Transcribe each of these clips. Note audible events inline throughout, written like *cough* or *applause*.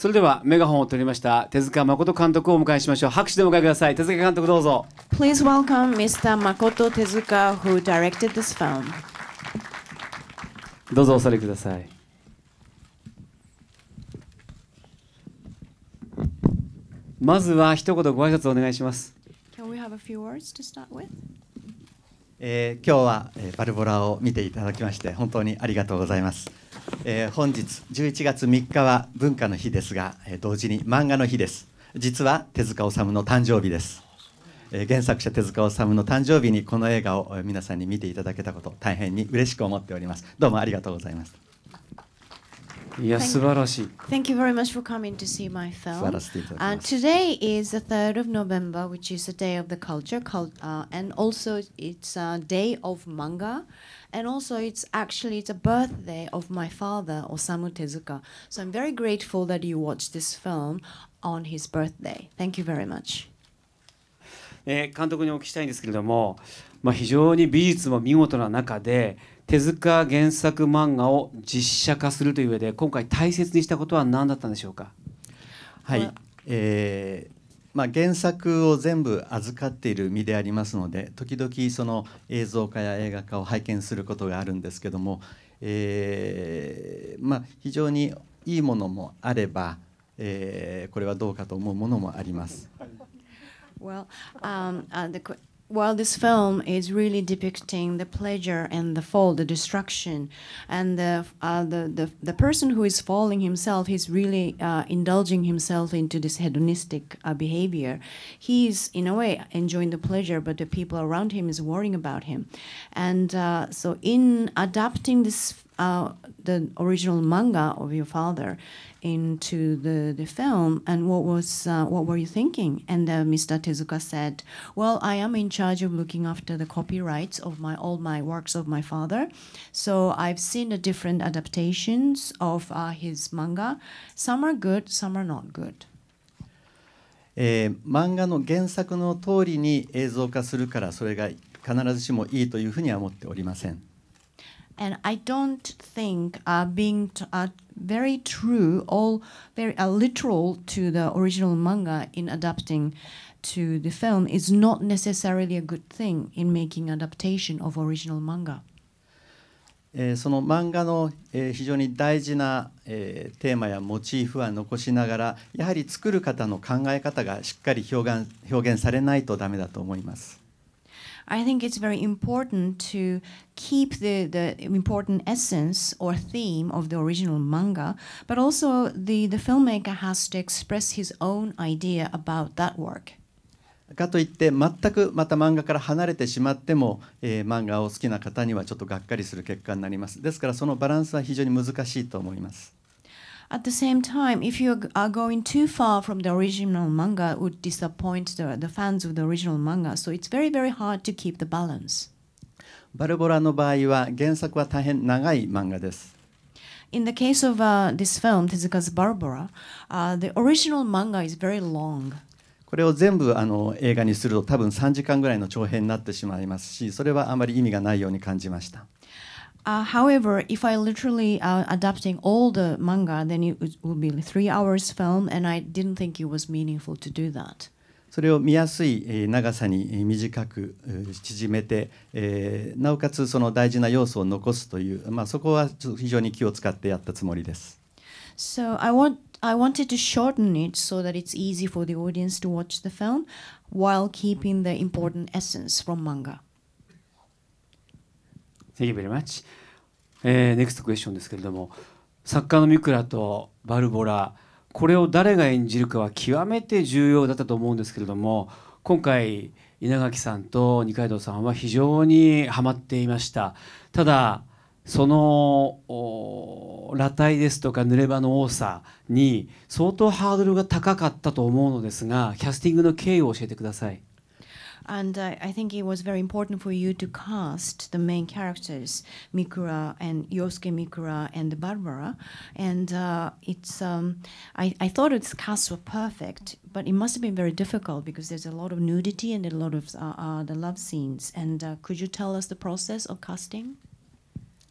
それではメガホンを取りました手塚誠監督をお迎えしましょう拍手でお迎えください手塚監督どうぞ Please welcome Mr. 誠手塚 who directed this film どうぞお座りくださいまずは一言ご挨拶をお願いします Can we have a few words to start with? えー、今日は、えー、バルボラを見ていただきまして本当にありがとうございますえー、本日11月3日は文化の日ですが、えー、同時に漫画の日です実は手塚治虫の誕生日です、えー、原作者手塚治虫の誕生日にこの映画を皆さんに見ていただけたこと大変に嬉しく思っておりますどうもありがとうございますいや、素晴らしい。Thank you very much for coming to see my film. らしいです。And uh, today is the 3rd of November, which is the day of the culture, uh, and also it's a day of manga. And also, it's actually the birthday of my father, Osamu Tezuka. So I'm very grateful that you watched this film on his birthday. Thank you very much. えー監督にお聞きしたいんですけれども、まあ、非常に美術も見事な中で手塚原作漫画を実写化するという上で今回大切にしたことは何だったんでしょうかはい、えーまあ、原作を全部預かっている身でありますので時々その映像化や映画化を拝見することがあるんですけども、えーまあ、非常にいいものもあれば、えー、これはどうかと思うものもあります。Well, um, uh, the well, this film is really depicting the pleasure and the fall, the destruction, and the uh, the, the, the person who is falling himself, he's really uh, indulging himself into this hedonistic uh, behavior. He's in a way enjoying the pleasure, but the people around him is worrying about him, and uh, so in adapting this uh, the original manga of your father, into the, the film and what was uh, what were you thinking and uh, mr tezuka said well i am in charge of looking after the copyrights of my all my works of my father so i've seen the different adaptations of uh, his manga some are good some are not good えー、漫画の原作の通りに映像化するからそれが必ずしもいいというふうには思っておりません。Eh, And I don't think uh, being t- uh, very true all very uh, literal to the original manga in adapting to the film is not necessarily a good thing in making adaptation of original manga. えー、その漫画の、えー、非常に大事な、えー、テーマやモチーフは残しながらやはり作る方の考え方がしっかり表現表現されないとダメだと思います。I think it's very important to keep the, the important essence or theme of the original manga, but also the, the filmmaker has to express his own idea about that work. かといって全くまた漫画から離れてしまっても、えー、漫画を好きな方にはちょっとがっかりする結果になりますですからそのバランスは非常に難しいと思います。At the same time, if you are going too far from the original manga, it would disappoint the, the fans of the original manga. So it's very, very hard to keep the balance. In the case of、uh, this film, Tezuka's Barbara,、uh, the original manga is very long. これを全部あの映画にすると多分3時間ぐらいの長編になってしまいますし、それはあまり意味がないように感じました。uh, however, if I literally uh, adapting all the manga, then it would be three hours film, and I didn't think it was meaningful to do that. それを見やすい長さに短く縮めて、えー、なおかつその大事な要素を残すという、まあ、そこは非常に気を使ってやったつもりです。So I want I wanted to shorten it so that it's easy for the audience to watch the film while keeping the important essence from manga. Thank you very much、えー、next q u e s t ですけれども作家のミクラとバルボラこれを誰が演じるかは極めて重要だったと思うんですけれども今回稲垣さんと二階堂さんは非常にハマっていましたただその裸体ですとか濡れ場の多さに相当ハードルが高かったと思うのですがキャスティングの経緯を教えてください。And uh, I think it was very important for you to cast the main characters, Mikura and Yosuke Mikura and Barbara. And uh, it's, um, I, I thought its casts were perfect, but it must have been very difficult because there's a lot of nudity and a lot of uh, uh the love scenes. And uh, could you tell us the process of casting?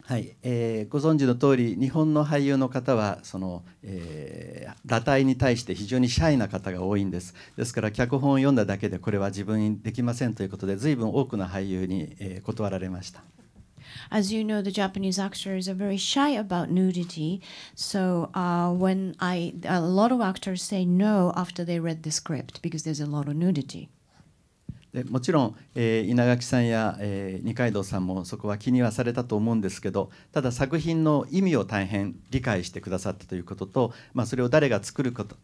はい、えー、ご存知の通り日本の俳優の方はその、えー、裸体に対して非常にシャイな方が多いんですですから脚本を読んだだけでこれは自分にできませんということで随分多くの俳優に、えー、断られました。As you know, the Japanese actors are very shy about nudity. So uh, when I, a lot of actors say no after they read the script because there's a lot of nudity. でもちろん、えー、稲垣さんや、えー、二階堂さんもそこは気にはされたと思うんですけどただ作品の意味を大変理解してくださったということと、まあ、それを誰が作るかと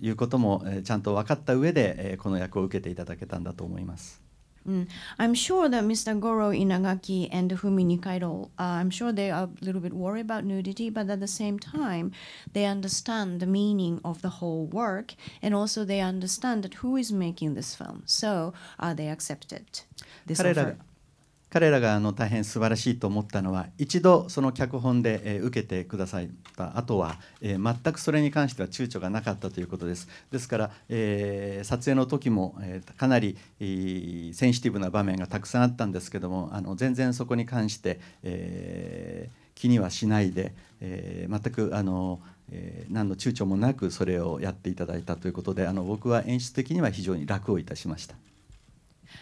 いうことも、えー、ちゃんと分かった上で、えー、この役を受けていただけたんだと思います。Mm. I'm sure that Mr. Goro Inagaki and Fumini Kairo, uh, I'm sure they are a little bit worried about nudity, but at the same time, they understand the meaning of the whole work, and also they understand that who is making this film. So uh, they accepted this offer. 彼らがあの大変素晴らしいと思ったのは一度その脚本で、え受けてくださったとは、え全くそれに関しては躊躇がなかったということですですから、え撮影の時も、えかなり、センシティブな場面がたくさんあったんですけどもあの全然そこに関して、え気にはしないで、え全くあのえ何の躊躇もなくそれをやっていただいたということであの僕は演出的には非常に楽をいたしました。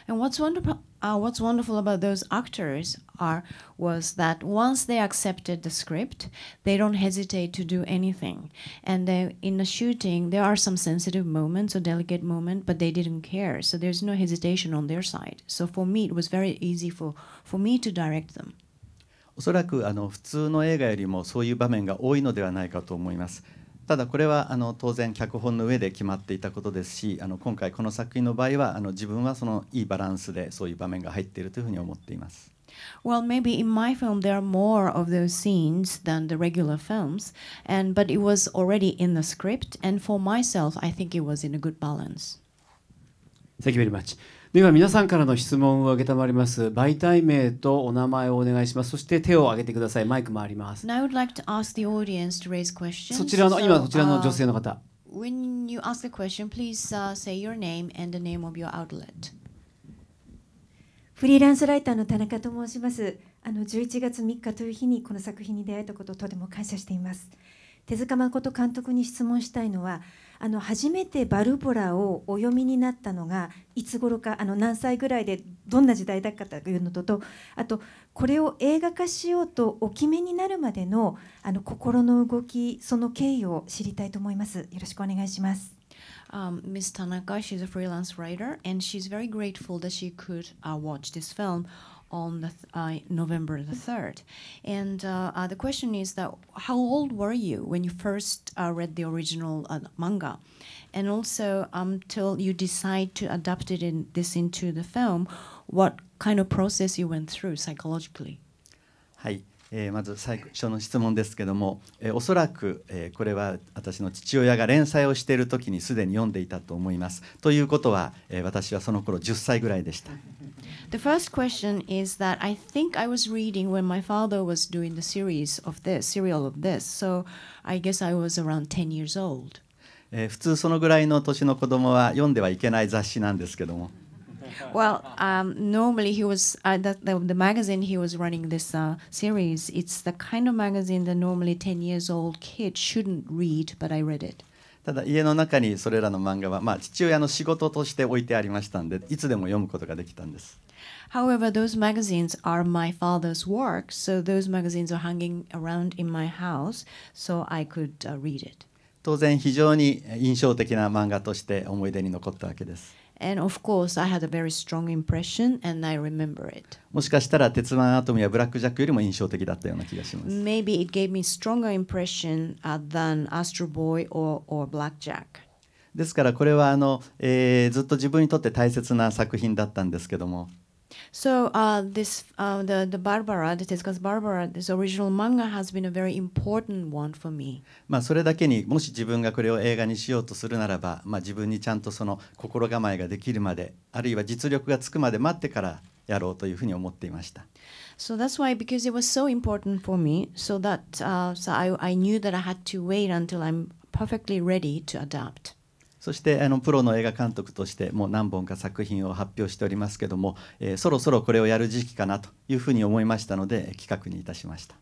And what's wonderful, uh, what's wonderful about those actors are was that once they accepted the script, they don't hesitate to do anything. And they, in a shooting, there are some sensitive moments or delicate moments, but they didn't care. So there's no hesitation on their side. So for me, it was very easy for, for me to direct them. おそらくあの普通の映画よりもそういう場面が多いのではないかと思います。ただこれはあの当然脚本の上で決まっていたことですしあの今回この作品の場合はあの自分はそのいいバランスでそういう場面が入っているというふうに思っています。Well, maybe in my film there are more of those scenes than the regular films, and but it was already in the script, and for myself, I think it was in a good balance. Thank you very much. では皆さんからの質問を承ります。媒体名とお名前をお願いします。そして手を挙げてください。マイク回ります。l i k e s o そちらの、今こちらの女性の方。When you ask the question, please、uh, say your name and the name of your outlet. フリーランスライターの田中と申します。あの11月3日という日にこの作品に出会えたことをとても感謝しています。手塚誠監督に質問したいのは、あの初めてバルボラをお読みになったのがいつ頃かあの何歳ぐらいでどんな時代だったかというのととあとこれを映画化しようとお決めになるまでのあの心の動きその経緯を知りたいと思います。よろしくお願いします。Um, Miss Tanaka, she's a freelance writer, and she's very grateful that she could uh, watch this film. on the th uh, November the 3rd. And uh, uh, the question is that how old were you when you first read the original manga? And also, until um, you decide to adapt it in this into the film, what kind of process you went through psychologically? Hi. えー、まず最初の質問ですけども、えー、おそらく、えー、これは私の父親が連載をしている時にすでに読んでいたと思います。ということは、えー、私はその頃10歳ぐらいでした。The first question is that I think I was reading when my father was doing the series of this, serial of this, so I guess I was around 10 years old. えー、普通そのぐらいの年の子供は読んではいけない雑誌なんですけども。well, um, normally he was uh, the, the, the magazine he was running this uh, series. It's the kind of magazine that normally ten years old kid shouldn't read, but I read it. ただ家の中にそれらの漫画は、まあ、父親の仕事として置いてありましたんでいつでも読むことができたんです。However, those magazines are my father's work, so those magazines are hanging around in my house, so I could、read it. 当然非常に印象的な漫画として思い出に残ったわけです。And of course, I had a very strong impression and I remember it. もしかしたら鉄腕アトムやブラックジャックよりも印象的だったような気がします。Maybe it gave me stronger impression than Astro Boy or, or Blackjack. ですからこれはあの、えー、ずっと自分にとって大切な作品だったんですけども。So uh, this uh, the the Barbara, the Tezuka's Barbara, this original manga has been a very important one for me. まあそれだけにもし自分がこれを映画にしようとするならば、まあ自分にちゃんとその心構えができるまで、あるいは実力がつくまで待ってからやろうというふうに思っていました。So that's why, because it was so important for me, so that、uh, so I I knew that I had to wait until I'm perfectly ready to adapt. そしてあのプロの映画監督としてもう何本か作品を発表しておりますけども、えー、そろそろこれをやる時期かなというふうに思いましたので企画にいたしました。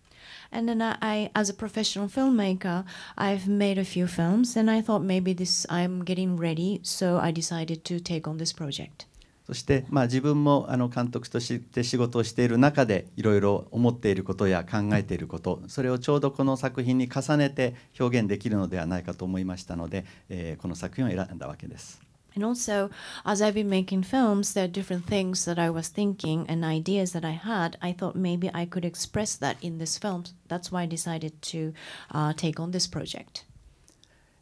And then I, as a professional filmmaker, I've made a few films, and I thought maybe this I'm getting ready, so I decided to take on this project. そして、まあ、自分もあの監督として仕事をしている中でいろいろ思っていることや考えていることそれをちょうどこの作品に重ねて表現できるのではないかと思いましたので、えー、この作品を選んだわけです。And also, as I've been making films, there are different things that I was thinking and ideas that I had. I thought maybe I could express that in this film. That's why I decided to uh, take on this project.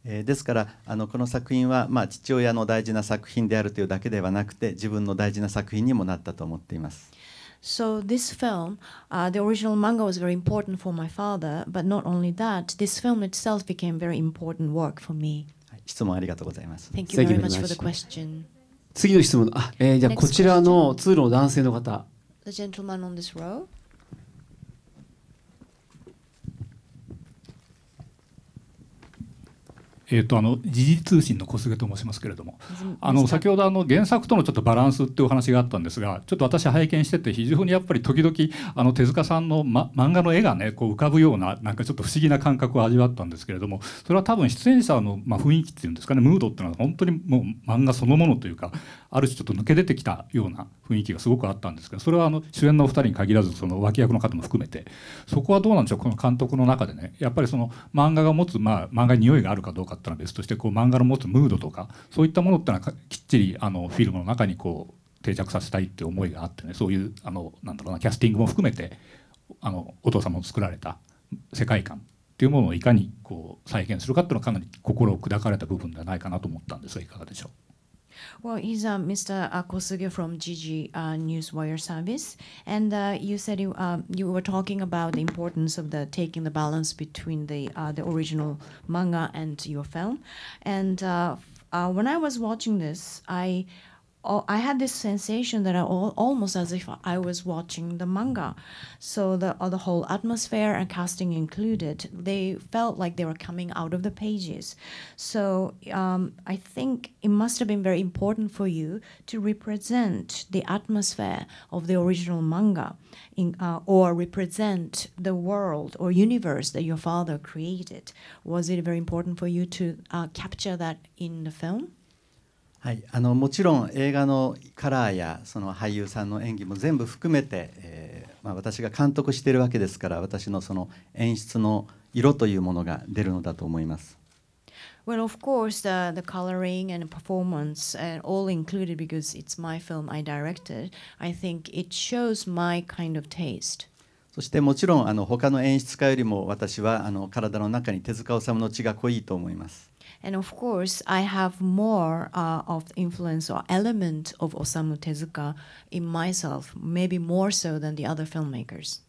えー、ですからあのこの作品は、まあ、父親の大事な作品であるというだけではなくて自分の大事な作品にもなったと思っています。So this film, uh, the original manga was very important for my father, but not only that, this film itself became very important work for me. 質問ありがとうございます。Thank you very much for the question. 次の質問、あ、えー、じゃあこちらの通路の男性の方。The gentleman on this row. えーと、とあの時事通信の小菅と申しますけれどもあの先ほどあの原作とのちょっとバランスっていうお話があったんですがちょっと私拝見してて非常にやっぱり時々あの手塚さんの、ま、漫画の絵がねこう浮かぶようななんかちょっと不思議な感覚を味わったんですけれどもそれは多分出演者の、まあ、雰囲気っていうんですかねムードっていうのは本当にもう漫画そのものというかある種ちょっと抜け出てきたような雰囲気がすごくあったんですけどそれはあの主演のお二人に限らずその脇役の方も含めてそこはどうなんでしょうこの監督の中でねやっぱりその漫画が持つ、まあ、漫画に匂いがあるかどうかったら別としてこう漫画の持つムードとかそういったものってのはきっちりあのフィルムの中にこう定着させたいって思いがあってねそういうあのなんだろうなキャスティングも含めてあのお父様の作られた世界観っていうものをいかにこう再現するかっていうのはかなり心を砕かれた部分ではないかなと思ったんですがいかがでしょう Well, he's uh, Mr. Kosuge from GG uh, Newswire Service, and uh, you said you uh, you were talking about the importance of the taking the balance between the uh, the original manga and your film, and. Uh, uh, when I was watching this, I oh, I had this sensation that I all, almost as if I was watching the manga. So the uh, the whole atmosphere and casting included, they felt like they were coming out of the pages. So um, I think it must have been very important for you to represent the atmosphere of the original manga, in, uh, or represent the world or universe that your father created. Was it very important for you to uh, capture that in the film? はい、あのもちろん映画のカラーやその俳優さんの演技も全部含めて、えー、まあ、私が監督しているわけですから私のその演出の色というものが出るのだと思います。Well, of course, the, the coloring and performance a all included because it's my film I directed. I think it shows my kind of taste. そしてもちろんあの他の演出家よりも私はあの体の中に手塚治虫の血が濃いと思います。And of course, I have more uh, of the influence or element of Osamu Tezuka in myself, maybe more so than the other filmmakers.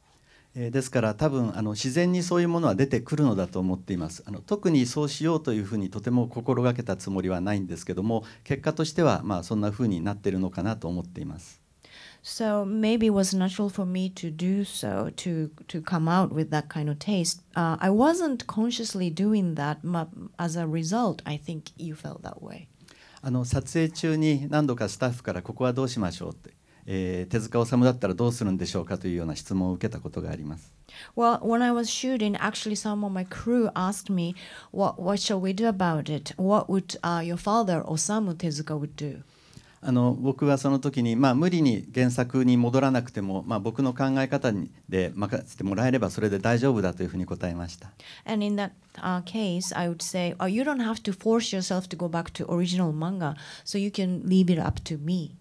ですから多分あの自然にそういうものは出てくるのだと思っていますあの特にそうしようというふうにとても心がけたつもりはないんですけども結果としてはまあそんなふうになってるのかなと思っています。So maybe it was natural for me to do so, to to come out with that kind of taste. Uh, I wasn't consciously doing that. As a result, I think you felt that way. あの撮影中に何度かスタッフからここはどうしましょうって、えー、手塚治虫だったらどうするんでしょうかというような質問を受けたことがあります。Well, when I was shooting, actually, some of my crew asked me, "What what shall we do about it? What would、uh, your father Osamu Tezuka would do?" あの僕はその時に、まあ、無理に原作に戻らなくても、まあ、僕の考え方で任せてもらえればそれで大丈夫だというふうに答えました。And in that、uh, case, I would say、h you don't have to force yourself to go back to original manga, so you can leave it up to me.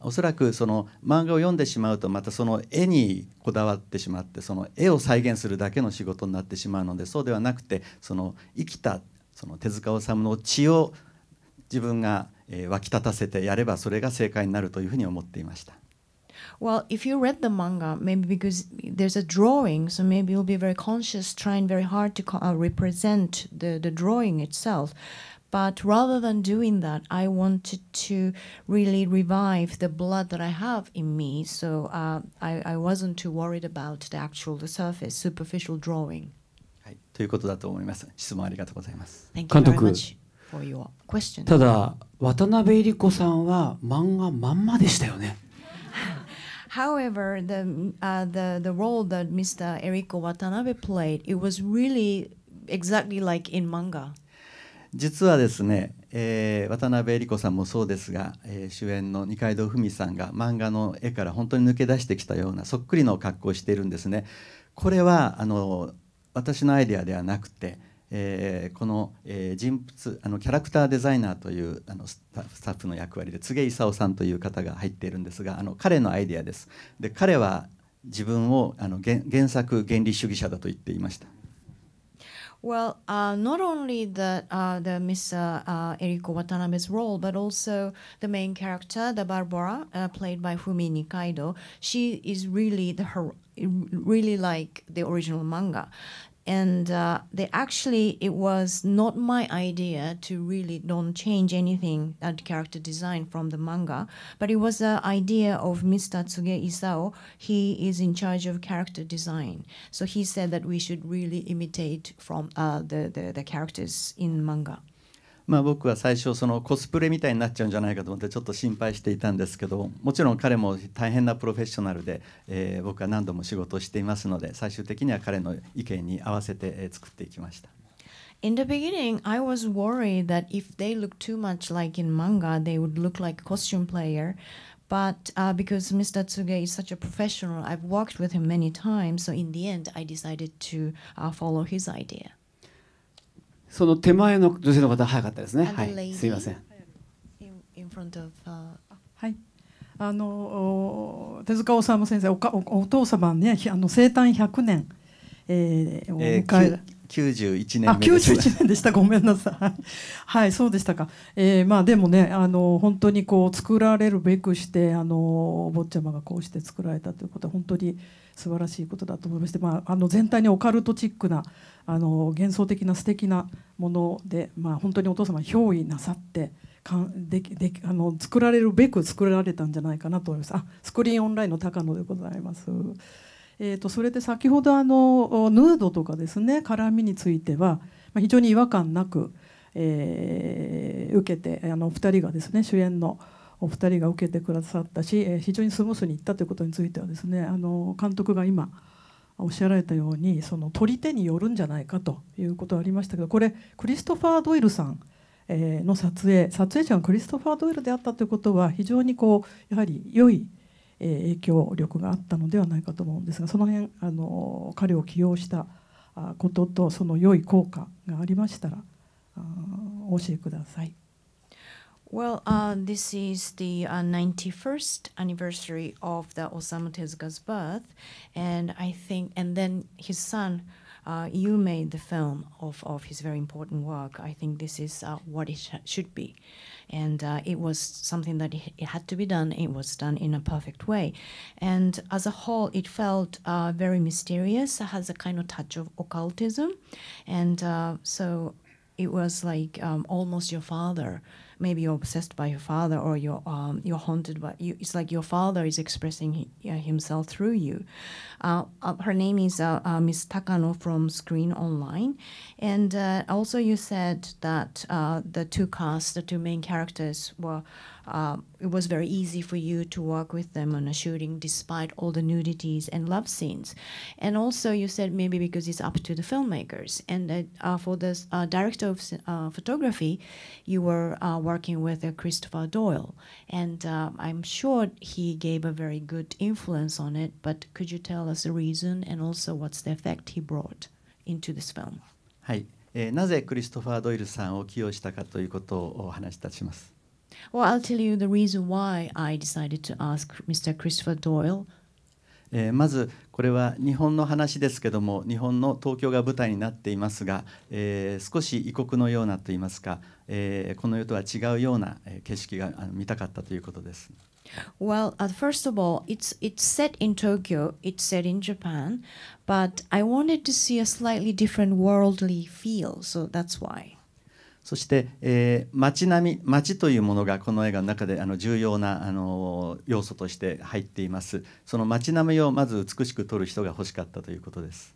おそらくその漫画を読んでしまうとまたその絵にこだわってしまってその絵を再現するだけの仕事になってしまうのでそうではなくてその生きたその手塚治虫の血を自分が湧き立たせてやればそれが正解になるというふうに思っていました。Well, if you read the manga, maybe because there's a drawing, so maybe you'll be very conscious, trying very hard to uh, represent the, the drawing itself. But rather than doing that, I wanted to really revive the blood that I have in me, so uh, I, I wasn't too worried about the actual, the surface, superficial drawing. はい、ということだと思います。質問ありがとうございます。監督。ただ渡辺恵理子さんは漫画まんまでしたよね。*laughs* However, the uh, the the role that Mr. Eriko Watanabe played, it was really exactly like in manga. 実はですね、えー、渡辺恵理子さんもそうですが、えー、主演の二階堂ふみさんが漫画の絵から本当に抜け出してきたようなそっくりの格好をしているんですね。これはあの私のアイデアではなくて。えー、この、えー、人物あのキャラクターデザイナーというあのスタッフの役割で柘功さんという方が入っているんですがあの彼のアイデアですで彼は自分をあの原原作原理主義者だと言っていました Well, uh, not only the uh, the Miss uh, uh, Eriko Watanabe's role, but also the main character, the Barbara, uh, played by Fumi Nikaido. She is really the her really like the original manga, and uh, they actually it was not my idea to really don't change anything at character design from the manga but it was the idea of mr tsuge isao he is in charge of character design so he said that we should really imitate from uh, the, the, the characters in manga まあ、僕は最初そのコスプレみたいになっちゃうんじゃないかと思ってちょっと心配していたんですけどもちろん彼も大変なプロフェッショナルで、えー、僕は何度も仕事をしていますので最終的には彼の意見に合わせて作っていきました。In the beginning, I was worried that if they look too much like in manga, they would look like costume player. But uh, because Mr. Tsuge is such a professional, I've worked with him many times. So in the end, I decided to uh, follow his idea. その手前の女性の方早かったですね。はい、すみません。はい。あの手塚治虫先生おかおお父様ねあの生誕100年、えー、お迎え。えー91年あ91年でした *laughs* ごめんなさいはいそうでしたか、えー、まあでもねあの本当にこう作られるべくしてあのお坊ちゃまがこうして作られたということは本当に素晴らしいことだと思いまして、まあ、あの全体にオカルトチックなあの幻想的な素敵なもので、まあ、本当にお父様憑依なさってかでであの作られるべく作られたんじゃないかなと思います。あスクリーンオンラインの高野でございます。えーと、それで先ほどあのヌードとかですね絡みについては非常に違和感なく、えー、受けてあの二人がですね主演のお二人が受けてくださったし、え非常にスムースにいったということについてはですねあの監督が今おっしゃられたようにその取り手によるんじゃないかということがありましたけどこれクリストファー・ドイルさんの撮影撮影者がクリストファー・ドイルであったということは非常にこうやはり良い影響力があったのではないかと思うんですがその辺あの彼を起用したこととその良い効果がありましたらお教えください。Well, uh, this is the uh, 91st anniversary of the Osamu Tezuka's birth, and I think, and then his son, uh, you made the film of, of his very important work. I think this is uh, what it sh should be, and uh, it was something that it, it, had to be done. It was done in a perfect way, and as a whole, it felt uh, very mysterious. It has a kind of touch of occultism, and so it was like um, almost your father maybe you're obsessed by your father or you're um, you're haunted by you. It's like your father is expressing he, uh, himself through you. Uh, uh, her name is uh, uh, Miss Takano from Screen Online, and uh, also you said that the two casts, the two main characters, were um, it was very easy for you to work with them on a shooting despite all the nudities and love scenes. And also, you said maybe because it's up to the filmmakers. And uh, uh for the uh, director of uh, photography, you were uh, working with uh, Christopher Doyle. And um, I'm sure he gave a very good influence on it. But could you tell us the reason and also what's the effect he brought into this film? はい、えー、なぜクリストファー・ドイルさんを起用したかということをお話しいたします。Well, I'll tell you the reason why I decided to ask Mr. Christopher Doyle. えー、まずこれは日本の話ですけども日本の東京が舞台になっていますが、えー、少し異国のようなといいますか、えー、この世とは違うような景色が見たかったということです。Well, uh, first of all, it's it's set in Tokyo, it's set in Japan, but I wanted to see a slightly different worldly feel, so that's why. そして、えー、街並み街というものがこの映画の中であの重要なあの要素として入っていますその街並みをまず美しく撮る人が欲しかったということです。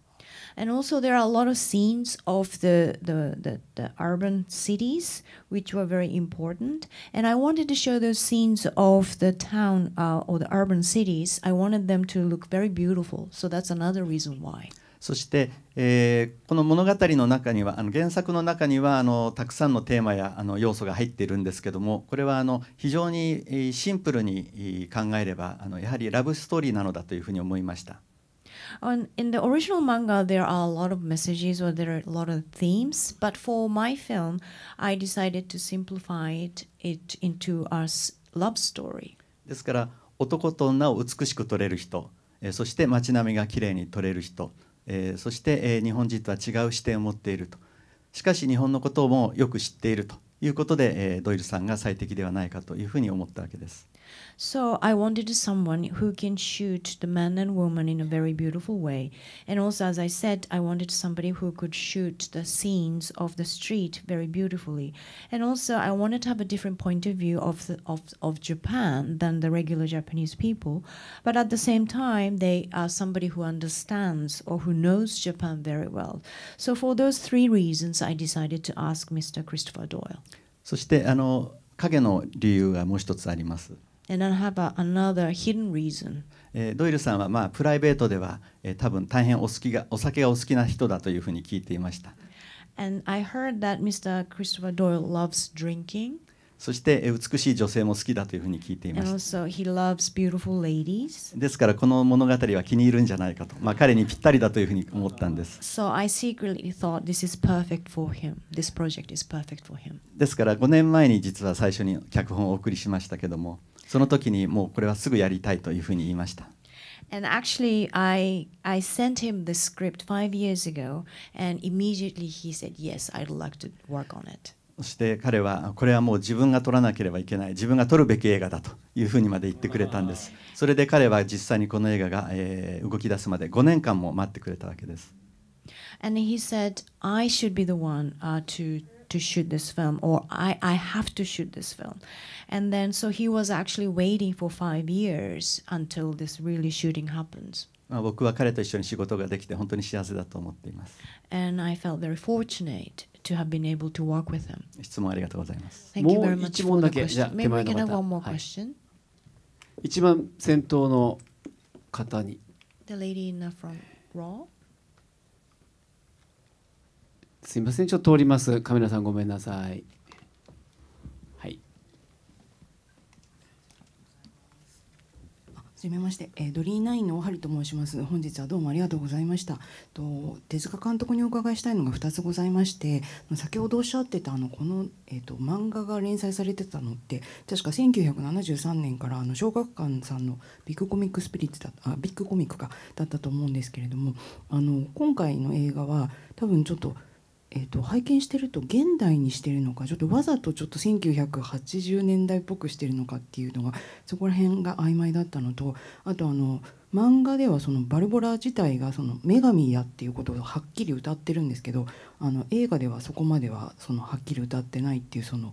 And also, there are a lot of scenes of the, the, the, the urban cities, which were very important. And I wanted to show those scenes of the town uh, or the urban cities. I wanted them to look very beautiful. So that's another reason why. そして、えー、この物語の中にはあの原作の中にはあのたくさんのテーマやあの要素が入っているんですけどもこれはあの非常にシンプルに考えればあのやはりラブストーリーなのだというふうに思いました。On, in the original manga, there are a lot of messages or there are a lot of themes, but for my film, I decided to simplify it, it into a love story. ですから男と女を美しく撮れる人、えー、そして街並みがきれいに撮れる人。えー、そして、えー、日本人とは違う視点を持っているとしかし日本のこともよく知っているということで、えー、ドイルさんが最適ではないかというふうに思ったわけです。So I wanted someone who can shoot the man and woman in a very beautiful way. And also, as I said, I wanted somebody who could shoot the scenes of the street very beautifully. And also, I wanted to have a different point of view of, the, of, of Japan than the regular Japanese people. But at the same time, they are somebody who understands or who knows Japan very well. So for those three reasons, I decided to ask Mr. Christopher Doyle. そしてあの影の理由がもう一つあります。ドイルさんは、まあ、プライベートでは、えー、多分大変お好きがお酒がお好きな人だというふうに聞いていました。そして美しい女性も好きだというふうに聞いています。ですからこの物語は気に入るんじゃないかと、まあ、彼にぴったりだというふうに思ったんです。ですから5年前に実は最初に脚本をお送りしましたけれども。その時にもうこれはすぐやりたいというふうに言いました。And actually, I, I sent him the script five years ago, and immediately he said, Yes, I'd like to work on it. そして彼はこれはもう自分が撮らなければいけない自分が撮るべき映画だというふうにまで言ってくれたんですそれで彼は実際にこの映画が、えー、動き出すまで5年間も待ってくれたわけです And he said, I should be the one、uh, to to shoot this film or I, I have to shoot this film. And then so he was actually waiting for five years until this really shooting happens. And I felt very fortunate to have been able to work with him. Thank you very much for the question. Maybe we can have one more question.、はい、一番先頭の方に。The lady in the front row? すみません、ちょっと通ります。カメラさんごめんなさい。はい。はじめまして、えー、ドリーナインのおはりと申します。本日はどうもありがとうございました。と手塚監督にお伺いしたいのが2つございまして、先ほどおっしゃってたあのこのえっ、ー、と漫画が連載されてたのって確か1973年からあの小学館さんのビッグコミックスピリッツだあビッグコミックかだったと思うんですけれども、あの今回の映画は多分ちょっとえーと、拝見してると現代にしてるのかちょっとわざとちょっと1980年代っぽくしてるのかっていうのがそこら辺が曖昧だったのとあとあの漫画ではそのバルボラ自体がその女神やっていうことをはっきり歌ってるんですけどあの映画ではそこまではそのはっきり歌ってないっていうその。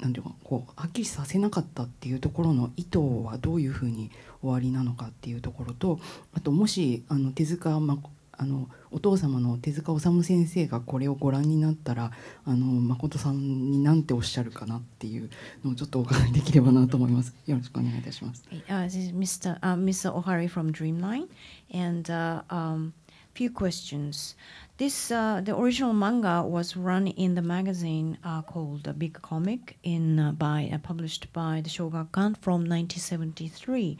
何ていうかこうはっきりさせなかったっていうところの意図はどういうふうに終わりなのかっていうところとあともしあの手塚子あのお父様の手塚治虫先生がこれをご覧になったらあの誠さんに何ておっしゃるかなっていうのをちょっとお伺いできればなと思います。よろしくお願いいたします。Uh, this is Mr. u Mr. O'Hara from Dreamline and uh, um, few questions. This uh, the original manga was run in the magazine uh, called u Big Comic in by published by the Shogakukan from 1973.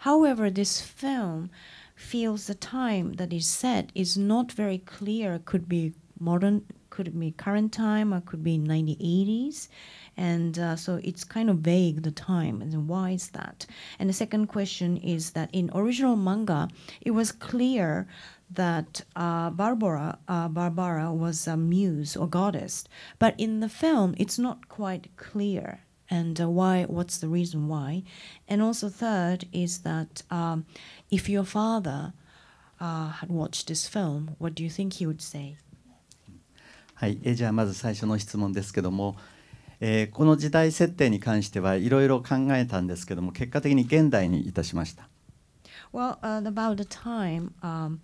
However, this film feels the time that is set is not very clear. Could be modern, could be current time, or could be 1980s. And uh, so it's kind of vague, the time, and why is that? And the second question is that in original manga, it was clear that uh, Barbara, uh, Barbara was a muse or goddess, but in the film, it's not quite clear. And uh, why? What's the reason why? And also, third is that um, If your father uh, had watched this film, what do you think he would say? はい、えじゃあまず最初の質問ですけども、えー、この時代設定に関してはいろいろ考えたんですけども結果的に現代にいたしました。Well,、uh, about the time、um,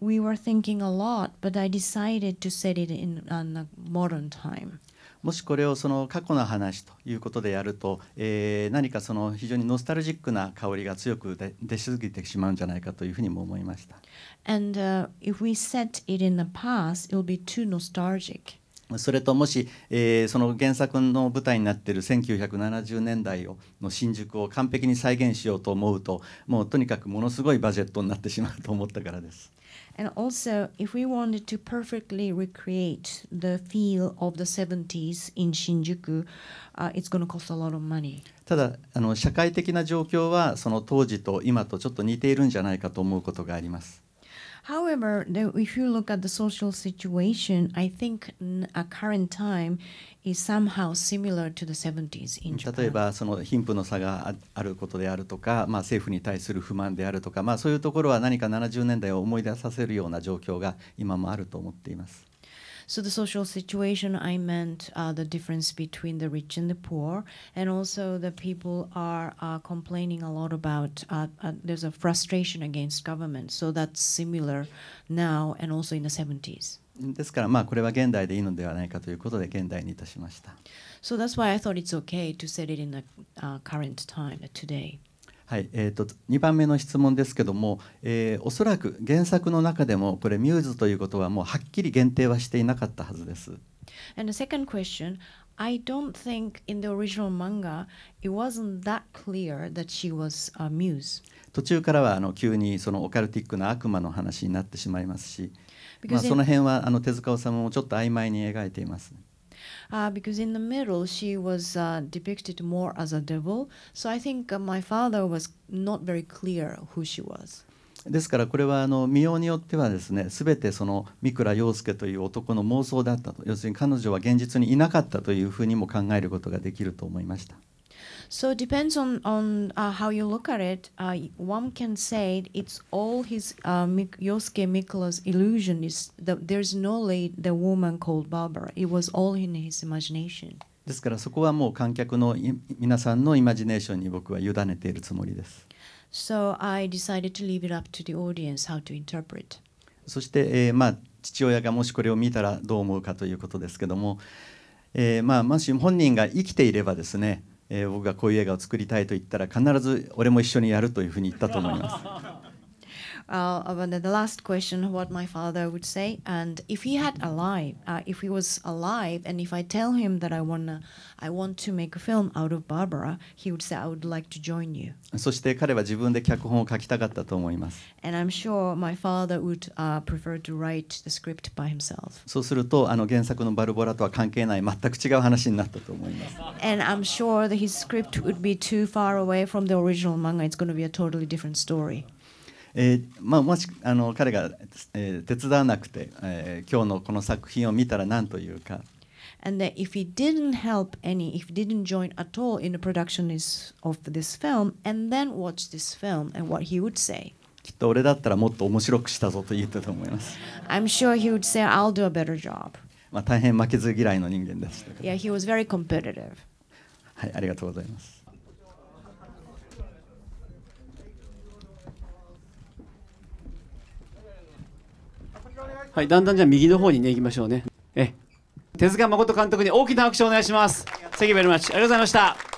we were thinking a lot, but I decided to set it in a modern time. もしこれをその過去の話ということでやると、えー、何かその非常にノスタルジックな香りが強く出しすぎてしまうんじゃないかというふうにも思いました。And、uh, if we set it in the past, it will be too nostalgic. それともし、えー、その原作の舞台になっている1970年代をの新宿を完璧に再現しようと思うともうとにかくものすごいバジェットになってしまうと思ったからです。And also, if we wanted to perfectly recreate the feel of the 70s in Shinjuku, uh, it's going to cost a lot of money. ただあの社会的な状況はその当時と今とちょっと似ているんじゃないかと思うことがあります。However, if you look at the social situation, I think a current time is somehow similar to the 70s in Japan. 例えばその貧富の差があることであるとか、まあ、政府に対する不満であるとか、まあ、そういうところは何か70年代を思い出させるような状況が今もあると思っています。So the social situation, I meant uh, the difference between the rich and the poor, and also the people are uh, complaining a lot about uh, uh there's a frustration against government. So that's similar now and also in the 70s. ですから、まあ、これは現代でいいのではないかということで現代にいたしました。So that's why I thought it's okay to set it in the、uh, current time uh, today. はい、えーと、2番目の質問ですけども、えー、おそらく原作の中でもこれミューズということはもうはっきり限定はしていなかったはずです。And the second question, I don't think in the original manga it wasn't that clear that she was a muse. 途中からはあの急にそのオカルティックな悪魔の話になってしまいますし、まあ、その辺はあの手塚治虫もちょっと曖昧に描いています、uh, because in the middle she was uh, depicted more as a devil. So I think uh, my father was not very clear who she was. ですからこれはあの見ようによってはですね全てその三倉陽介という男の妄想だったと要するに彼女は現実にいなかったというふうにも考えることができると思いました。So depends on on uh, how you look at it. Uh, one can say it's all his uh, Mik- Yosuke Mikula's illusion. Is the, there's no lay the woman called Barbara. It was all in his imagination. ですからそこはもう観客の皆さんのイマジネーションに僕は委ねているつもりです。So I decided to leave it up to the audience how to interpret. そして、えー、まあ父親がもしこれを見たらどう思うかということですけども、えー、まあもし本人が生きていればですね。えー、僕がこういう映画を作りたいと言ったら必ず俺も一緒にやるというふうに言ったと思います。Uh, uh the last question, what my father would say, and if he had alive, uh, if he was alive, and if I tell him that I wanna, I want to make a film out of Barbara, he would say I would like to join you. And i I'm sure my father would、uh, prefer to write the script by himself. So, i I'm sure that his script would be too far away from the original manga. It's going to be a totally different story. えー、まあ、もしあの彼が、えー、手伝わなくて、えー、今日のこの作品を見たら何というか。And that if he didn't help any, if he didn't join at all in the production is, of this film, and then watch this film, and what he would say. きっと俺だったらもっと面白くしたぞと言ったと思います。I'm sure he would say, I'll do a better job. まあ大変負けず嫌いの人間です。Yeah, he was very competitive. はい、ありがとうございます。はい、だんだんじゃあ右の方にね行きましょうね。え手塚誠監督に大きな拍手をお願いします。Thank you very much. ありがとうございました。